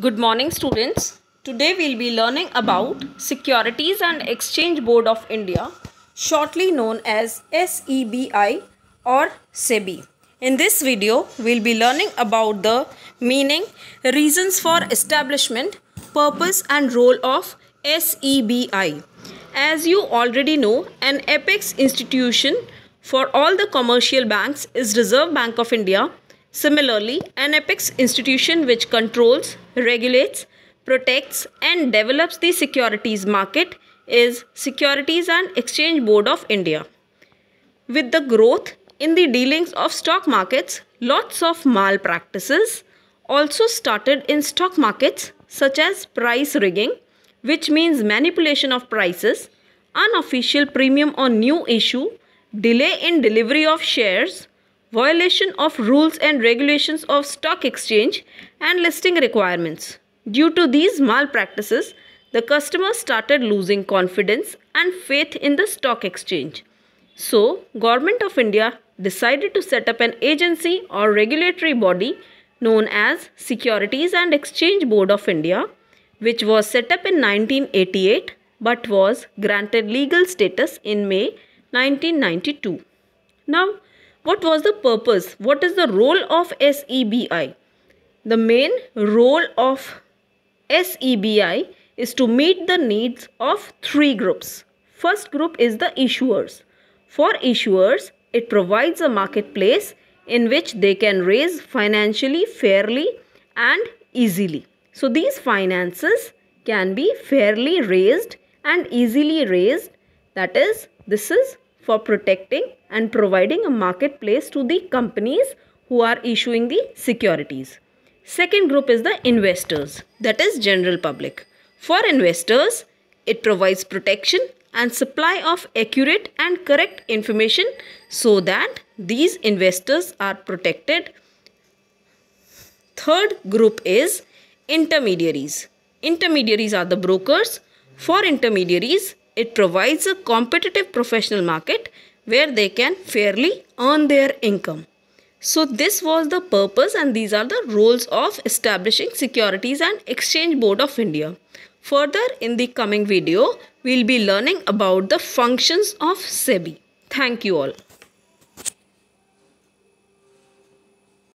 Good morning students. Today we'll be learning about Securities and Exchange Board of India, shortly known as SEBI or SEBI. In this video, we'll be learning about the meaning, reasons for establishment, purpose and role of SEBI. As you already know, an apex institution for all the commercial banks is Reserve Bank of India. Similarly, an apex institution which controls regulates, protects and develops the securities market is Securities and Exchange Board of India. With the growth in the dealings of stock markets, lots of malpractices also started in stock markets such as price rigging, which means manipulation of prices, unofficial premium on new issue, delay in delivery of shares, violation of rules and regulations of stock exchange and listing requirements. Due to these malpractices, the customers started losing confidence and faith in the stock exchange. So, Government of India decided to set up an agency or regulatory body known as Securities and Exchange Board of India, which was set up in 1988 but was granted legal status in May 1992. Now, what was the purpose? What is the role of SEBI? The main role of SEBI is to meet the needs of three groups. First group is the issuers. For issuers, it provides a marketplace in which they can raise financially fairly and easily. So these finances can be fairly raised and easily raised. That is, this is for protecting and providing a marketplace to the companies who are issuing the securities. Second group is the investors, that is general public. For investors, it provides protection and supply of accurate and correct information so that these investors are protected. Third group is intermediaries. Intermediaries are the brokers. For intermediaries, it provides a competitive professional market where they can fairly earn their income. So this was the purpose and these are the roles of establishing Securities and Exchange Board of India. Further in the coming video, we'll be learning about the functions of SEBI. Thank you all.